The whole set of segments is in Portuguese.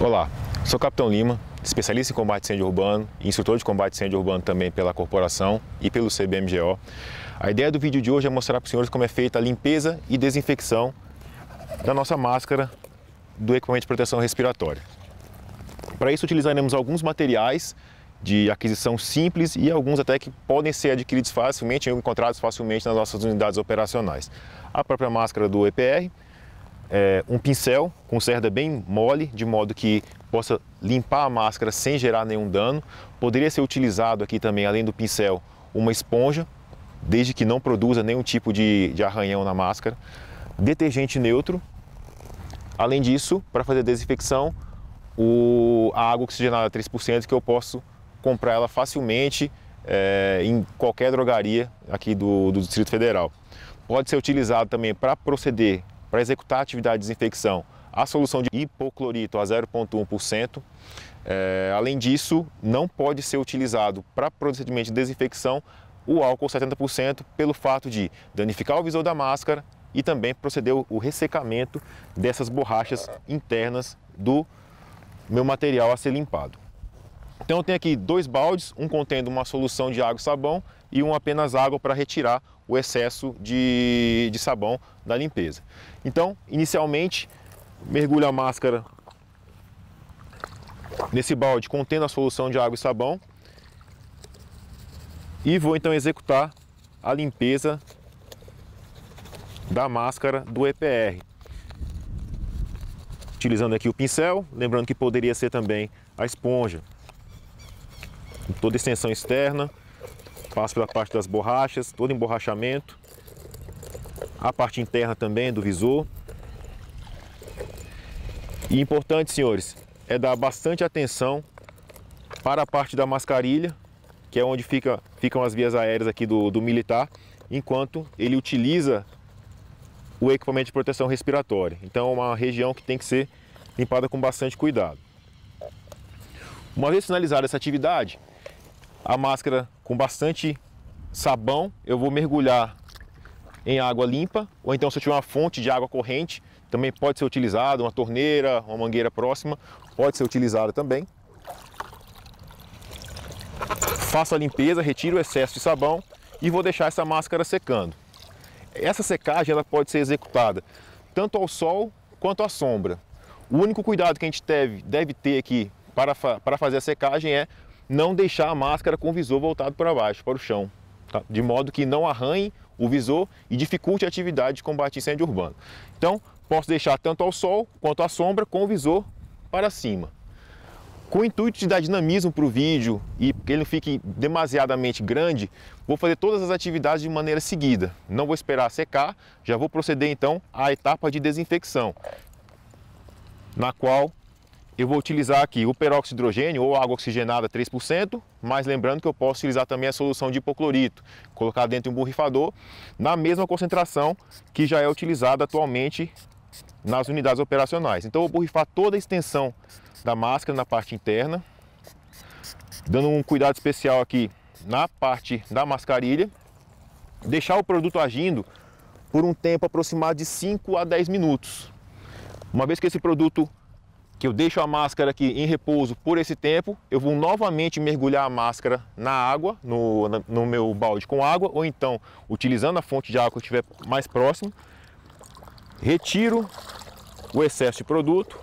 Olá, sou Capitão Lima, especialista em combate a incêndio urbano e instrutor de combate a incêndio urbano também pela corporação e pelo CBMGO. A ideia do vídeo de hoje é mostrar para os senhores como é feita a limpeza e desinfecção da nossa máscara do equipamento de proteção respiratória. Para isso utilizaremos alguns materiais de aquisição simples e alguns até que podem ser adquiridos facilmente ou encontrados facilmente nas nossas unidades operacionais. A própria máscara do EPR, é, um pincel com cerda bem mole, de modo que possa limpar a máscara sem gerar nenhum dano. Poderia ser utilizado aqui também, além do pincel, uma esponja, desde que não produza nenhum tipo de, de arranhão na máscara. Detergente neutro. Além disso, para fazer a desinfecção, o, a água oxigenada 3% que eu posso comprar ela facilmente é, em qualquer drogaria aqui do, do Distrito Federal. Pode ser utilizado também para proceder para executar a atividade de desinfecção, a solução de hipoclorito a 0,1%. É, além disso, não pode ser utilizado para procedimento de desinfecção o álcool 70% pelo fato de danificar o visor da máscara e também proceder o ressecamento dessas borrachas internas do meu material a ser limpado. Então eu tenho aqui dois baldes, um contendo uma solução de água e sabão e um apenas água para retirar o excesso de, de sabão da limpeza. Então, inicialmente, mergulho a máscara nesse balde contendo a solução de água e sabão e vou então executar a limpeza da máscara do EPR. Utilizando aqui o pincel, lembrando que poderia ser também a esponja toda extensão externa, passo pela parte das borrachas, todo emborrachamento, a parte interna também do visor. E importante, senhores, é dar bastante atenção para a parte da mascarilha, que é onde fica, ficam as vias aéreas aqui do, do militar, enquanto ele utiliza o equipamento de proteção respiratória. Então é uma região que tem que ser limpada com bastante cuidado. Uma vez finalizada essa atividade, a máscara com bastante sabão, eu vou mergulhar em água limpa, ou então se eu tiver uma fonte de água corrente, também pode ser utilizada, uma torneira, uma mangueira próxima, pode ser utilizada também. Faço a limpeza, retiro o excesso de sabão e vou deixar essa máscara secando. Essa secagem ela pode ser executada tanto ao sol quanto à sombra. O único cuidado que a gente deve, deve ter aqui para, para fazer a secagem é não deixar a máscara com o visor voltado para baixo, para o chão, tá? de modo que não arranhe o visor e dificulte a atividade de combate incêndio urbano. Então, posso deixar tanto ao sol quanto à sombra com o visor para cima. Com o intuito de dar dinamismo para o vídeo e que ele não fique demasiadamente grande, vou fazer todas as atividades de maneira seguida. Não vou esperar secar, já vou proceder então à etapa de desinfecção, na qual eu vou utilizar aqui o peróxido de hidrogênio ou água oxigenada 3%, mas lembrando que eu posso utilizar também a solução de hipoclorito, colocar dentro de um borrifador, na mesma concentração que já é utilizada atualmente nas unidades operacionais. Então eu vou borrifar toda a extensão da máscara na parte interna, dando um cuidado especial aqui na parte da mascarilha, deixar o produto agindo por um tempo aproximado de 5 a 10 minutos. Uma vez que esse produto que eu deixo a máscara aqui em repouso por esse tempo, eu vou novamente mergulhar a máscara na água, no, no meu balde com água, ou então utilizando a fonte de água que estiver mais próximo, retiro o excesso de produto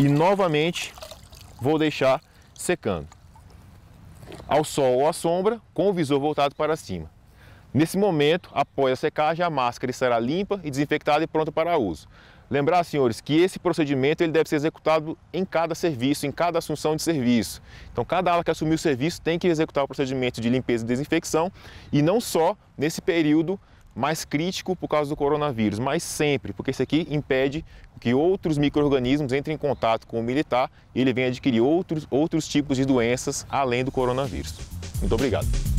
e novamente vou deixar secando ao sol ou à sombra com o visor voltado para cima. Nesse momento, após a secagem, a máscara estará limpa e desinfectada e pronta para uso. Lembrar, senhores, que esse procedimento ele deve ser executado em cada serviço, em cada assunção de serviço. Então, cada ala que assumir o serviço tem que executar o procedimento de limpeza e desinfecção e não só nesse período mais crítico por causa do coronavírus, mas sempre, porque isso aqui impede que outros micro-organismos entrem em contato com o militar e ele venha adquirir outros, outros tipos de doenças além do coronavírus. Muito obrigado.